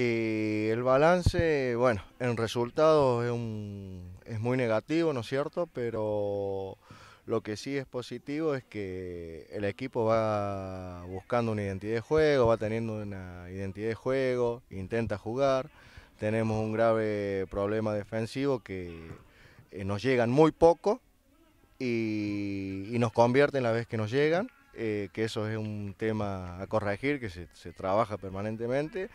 Y el balance, bueno, en resultado es, muy negativo, ¿no es cierto? Pero lo que sí es positivo es que el equipo va buscando una identidad de juego, va teniendo una identidad de juego, intenta jugar. Tenemos un grave problema defensivo que eh, nos llegan muy poco y, y nos convierten la vez que nos llegan, eh, que eso es un tema a corregir, que se, se trabaja permanentemente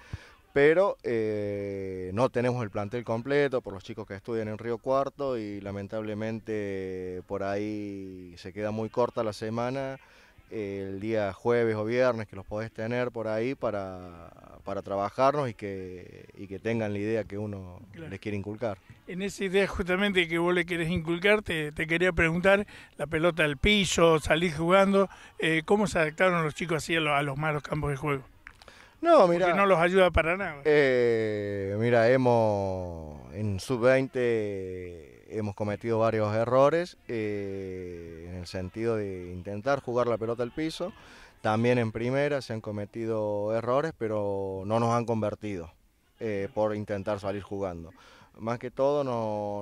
pero eh, no tenemos el plantel completo por los chicos que estudian en Río Cuarto y lamentablemente por ahí se queda muy corta la semana, el día jueves o viernes que los podés tener por ahí para, trabajarnos y que, que tengan la idea que uno les quiere inculcar. En esa idea justamente que vos le querés inculcar, te, quería preguntar, la pelota al piso, salir jugando, eh, ¿cómo se adaptaron los chicos así a los malos campos de juego? No, mira. no los ayuda para nada. Eh, mira, hemos. En sub-20 hemos cometido varios errores eh, en el sentido de intentar jugar la pelota al piso. También en primera se han cometido errores, pero no nos han convertido eh, por intentar salir jugando. Más que todo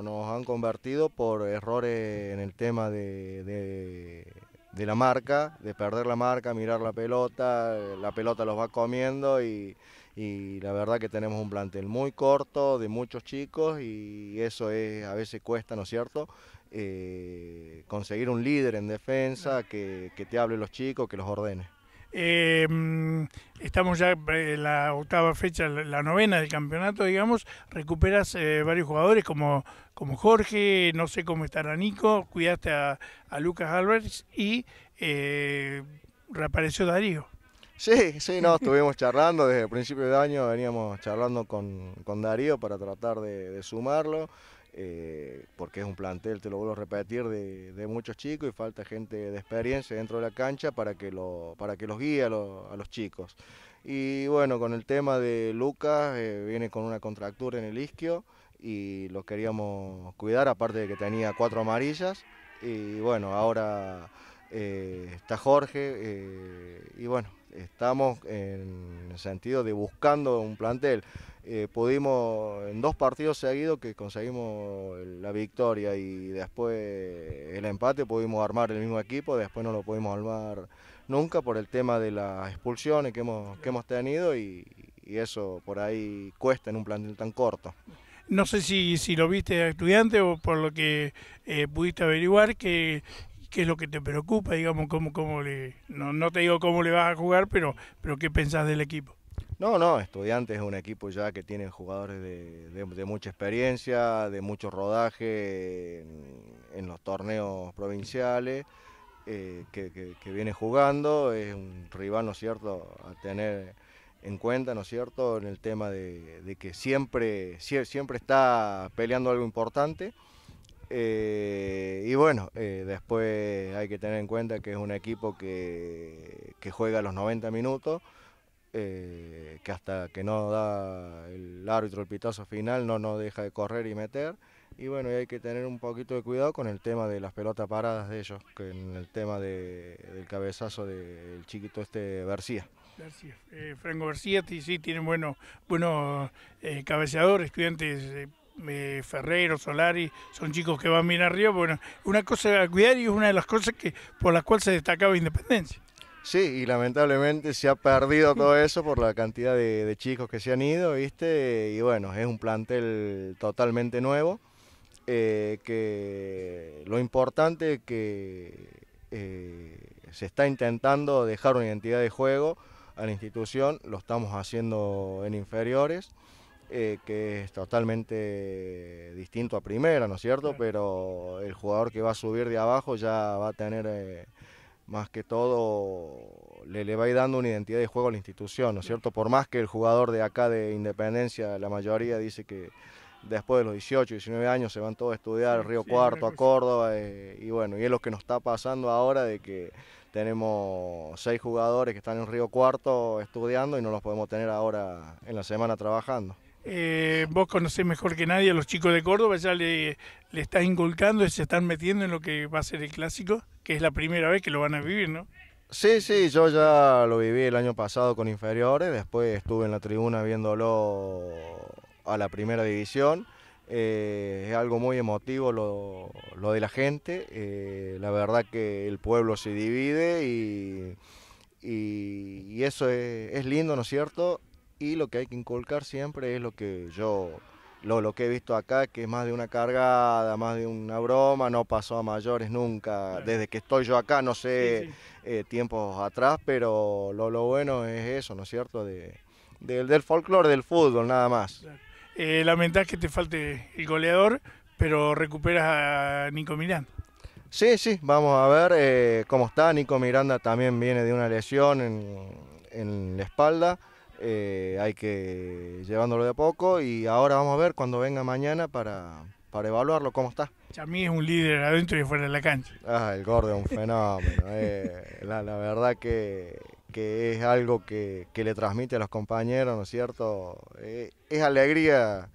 nos han convertido por errores en el tema de de la marca, de perder la marca, mirar la pelota, la pelota los va comiendo y, la verdad que tenemos un plantel muy corto, de muchos chicos y eso es, a veces cuesta, ¿no es cierto? Eh, conseguir un líder en defensa que, que te hable los chicos, que los ordene. Em, estamos ya en eh, la octava fecha, la novena del campeonato, digamos. Recuperas eh, varios jugadores como, como Jorge, no sé cómo estará Nico, cuidaste a, a Lucas Alvarez y eh, reapareció Darío. Sí, sí, no, estuvimos charlando desde el principio de año, veníamos charlando con, con Darío para tratar de, de sumarlo. Eh, porque es un plantel, te lo vuelvo a repetir, de, muchos chicos y falta gente de experiencia dentro de la cancha para que, para que los guíe a, los chicos. Y bueno, con el tema de Lucas, eh, viene con una contractura en el isquio y lo queríamos cuidar, aparte de que tenía cuatro amarillas. Y bueno, ahora eh, está Jorge y bueno, estamos en el sentido de buscando un plantel. Eh, pudimos en dos partidos seguidos que conseguimos la victoria y después el empate pudimos armar el mismo equipo, después no lo pudimos armar nunca por el tema de las expulsiones que hemos, que hemos tenido y, eso por ahí cuesta en un plantel tan corto. No sé si, si lo viste estudiante o por lo que eh, pudiste averiguar, que qué es lo que te preocupa, digamos, cómo, cómo le, no, no te digo cómo le vas a jugar, pero, pero qué pensás del equipo. No, no, Estudiantes es un equipo ya que tiene jugadores de, mucha experiencia, de mucho rodaje en, los torneos provinciales, eh, que, viene jugando, es un rival, ¿no es cierto?, a tener en cuenta, ¿no es cierto?, en el tema de, que siempre, está peleando algo importante. Eh, y bueno, eh, después hay que tener en cuenta que es un equipo que, que juega los 90 minutos eh, que hasta que no da el árbitro el pitazo final no, no deja de correr y meter. Y bueno, y hay que tener un poquito de cuidado con el tema de las pelotas paradas de ellos, que en el tema del cabezazo del chiquito este García. García. Eh, Franco García sí tiene buenos bueno eh, cabeceadores, estudiantes eh, Ferrero, Solari, son chicos que van bien arriba. Bueno, una cosa a cuidar y es una de las cosas que por las cuales se destacaba Independencia. Sí, y lamentablemente se ha perdido todo eso por la cantidad de, chicos que se han ido, ¿viste? Y bueno, es un plantel totalmente nuevo, eh, que lo importante es que eh, se está intentando dejar una identidad de juego a la institución, lo estamos haciendo en inferiores, eh, que es totalmente distinto a primera, ¿no es cierto? Pero el jugador que va a subir de abajo ya va a tener más que todo le, le va a ir dando una identidad de juego a la institución, ¿no es cierto? Por más que el jugador de acá de Independencia, la mayoría dice que después de los 18, 19 años se van todos a estudiar a Río Cuarto, a Córdoba, eh, y bueno, y es lo que nos está pasando ahora de que tenemos seis jugadores que están en Río Cuarto estudiando y no los podemos tener ahora en la semana trabajando. Eh, vos conocés mejor que nadie a los chicos de Córdoba, ya le, le estás inculcando y se están metiendo en lo que va a ser el clásico, que es la primera vez que lo van a vivir, ¿no? Sí, sí, yo ya lo viví el año pasado con inferiores, después estuve en la tribuna viéndolo a la primera división. Eh, es algo muy emotivo lo, de la gente, eh, la verdad que el pueblo se divide y, eso es, es lindo, ¿no es cierto? y lo que hay que inculcar siempre es lo que yo, lo, que he visto acá, que es más de una cargada, más de una broma, no pasó a mayores nunca, desde que estoy yo acá, no sé eh, tiempos atrás, pero lo, bueno es eso, ¿no es cierto? del folclore del fútbol, nada más. Eh, lamentás que te falte el goleador, pero recuperas a Nico Miranda. Sí, sí, vamos a ver eh, cómo está. Nico Miranda también viene de una lesión en, en la espalda. Eh, hay que llevándolo de a poco y ahora vamos a ver cuando venga mañana para, para evaluarlo cómo está. Chamí es un líder adentro y fuera de la cancha. Ah, el gordo es un fenómeno. Eh. la, verdad que, es algo que, le transmite a los compañeros, ¿no es cierto? Eh, es alegría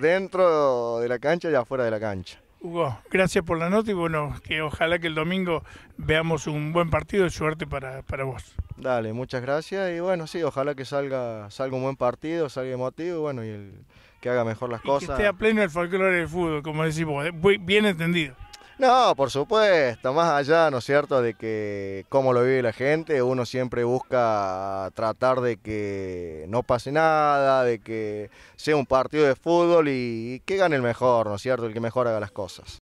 dentro de la cancha y afuera de la cancha. Hugo, gracias por la nota y bueno, que ojalá que el domingo veamos un buen partido de suerte para, vos. Dale, muchas gracias y bueno, sí, ojalá que salga, salga un buen partido, salga emotivo y bueno, y que haga mejor las cosas. Que esté a pleno el folclore del fútbol, como decimos eh, bien entendido. No, por supuesto, más allá, ¿no es cierto?, de que cómo lo vive la gente, uno siempre busca tratar de que no pase nada, de que sea un partido de fútbol y que gane el mejor, ¿no es cierto?, el que mejor haga las cosas.